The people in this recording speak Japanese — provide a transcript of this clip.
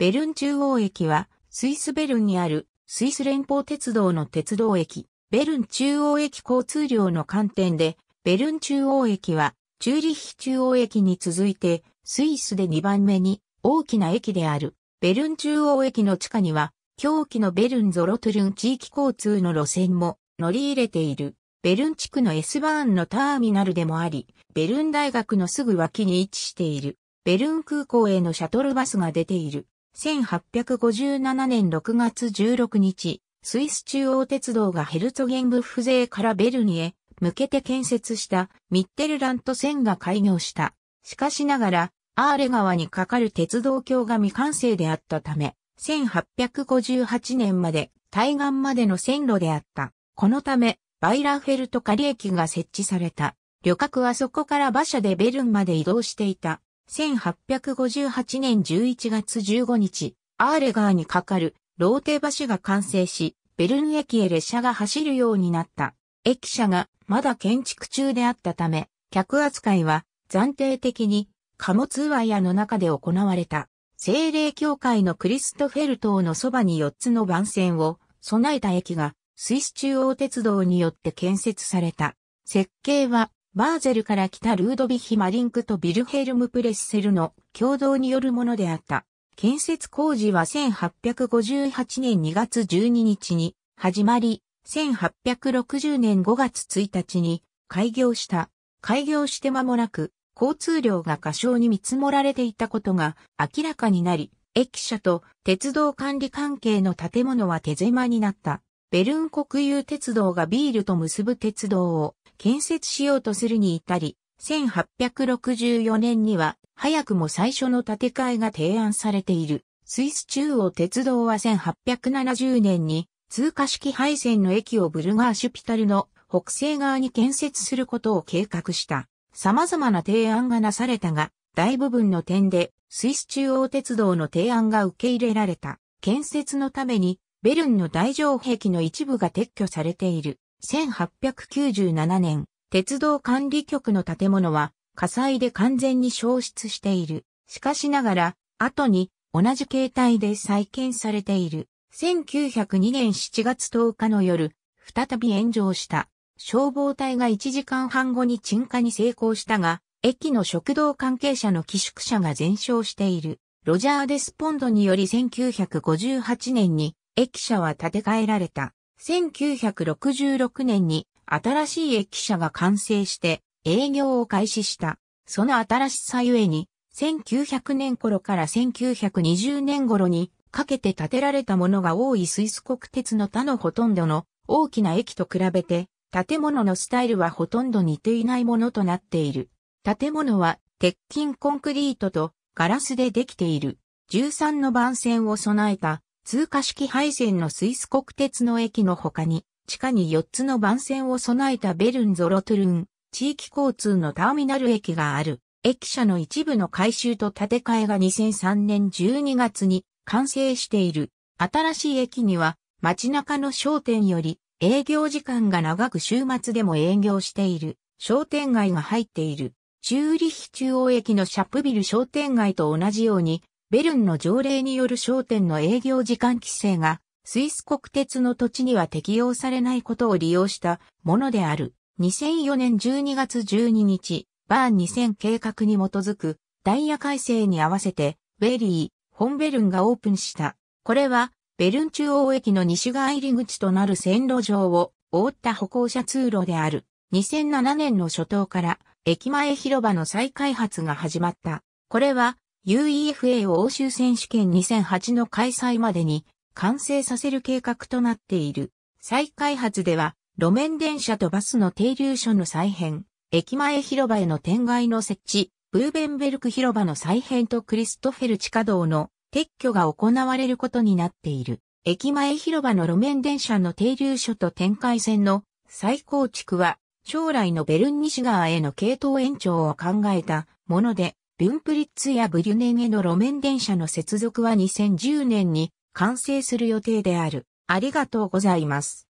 ベルン中央駅は、スイスベルンにある、スイス連邦鉄道の鉄道駅、ベルン中央駅交通量の観点で、ベルン中央駅は、チューリッヒ中央駅に続いて、スイスで2番目に大きな駅である。ベルン中央駅の地下には、狂気のベルンゾロトゥルン地域交通の路線も乗り入れている。ベルン地区の S バーンのターミナルでもあり、ベルン大学のすぐ脇に位置している。ベルン空港へのシャトルバスが出ている。1857年6月16日、スイス中央鉄道がヘルツォゲンブッフゼからベルニへ向けて建設したミッテルラント線が開業した。しかしながら、アーレ川に架かる鉄道橋が未完成であったため、1858年まで対岸までの線路であった。このため、バイラフェルト仮駅が設置された。旅客はそこから馬車でベルンまで移動していた。1858年11月15日、アーレガーに架かるローテ橋が完成し、ベルン駅へ列車が走るようになった。駅舎がまだ建築中であったため、客扱いは暫定的に貨物イヤの中で行われた。精霊教会のクリストフェル島のそばに4つの番線を備えた駅がスイス中央鉄道によって建設された。設計はバーゼルから来たルードヴィヒ・マリンクとビルヘルム・プレッセルの共同によるものであった。建設工事は1858年2月12日に始まり、1860年5月1日に開業した。開業して間もなく、交通量が過小に見積もられていたことが明らかになり、駅舎と鉄道管理関係の建物は手狭になった。ベルン国有鉄道がビールと結ぶ鉄道を建設しようとするに至り、1864年には早くも最初の建て替えが提案されている。スイス中央鉄道は1870年に通過式配線の駅をブルガーシュピタルの北西側に建設することを計画した。様々な提案がなされたが、大部分の点でスイス中央鉄道の提案が受け入れられた。建設のためにベルンの大城壁の一部が撤去されている。1897年、鉄道管理局の建物は火災で完全に消失している。しかしながら、後に同じ形態で再建されている。1902年7月10日の夜、再び炎上した。消防隊が1時間半後に鎮火に成功したが、駅の食堂関係者の寄宿舎が全焼している。ロジャー・デスポンドにより1958年に駅舎は建て替えられた。1966年に新しい駅舎が完成して営業を開始した。その新しさゆえに、1900年頃から1920年頃にかけて建てられたものが多いスイス国鉄の他のほとんどの大きな駅と比べて、建物のスタイルはほとんど似ていないものとなっている。建物は鉄筋コンクリートとガラスでできている。13の番線を備えた通過式配線のスイス国鉄の駅の他に、地下に4つの番線を備えたベルン・ゾロトゥルン、地域交通のターミナル駅がある。駅舎の一部の改修と建て替えが2003年12月に完成している。新しい駅には街中の商店より営業時間が長く週末でも営業している商店街が入っている。チューリヒ中央駅のシャップビル商店街と同じようにベルンの条例による商店の営業時間規制が、スイス国鉄の土地には適用されないことを利用したものである。2004年12月12日、バーン2000計画に基づくダイヤ改正に合わせて、ベリー、ホンベルンがオープンした。これは、ベルン中央駅の西側入り口となる線路上を覆った歩行者通路である。2007年の初頭から駅前広場の再開発が始まった。これは UEFA 欧州選手権2008の開催までに完成させる計画となっている。再開発では、路面電車とバスの停留所の再編、駅前広場への天外の設置、ブーベンベルク広場の再編とクリストフェル地下道の撤去が行われることになっている。駅前広場の路面電車の停留所と展開線の再構築は、将来のベルン西側への系統延長を考えたもので、ルンプリッツやブリュネンへの路面電車の接続は2010年に完成する予定である。ありがとうございます。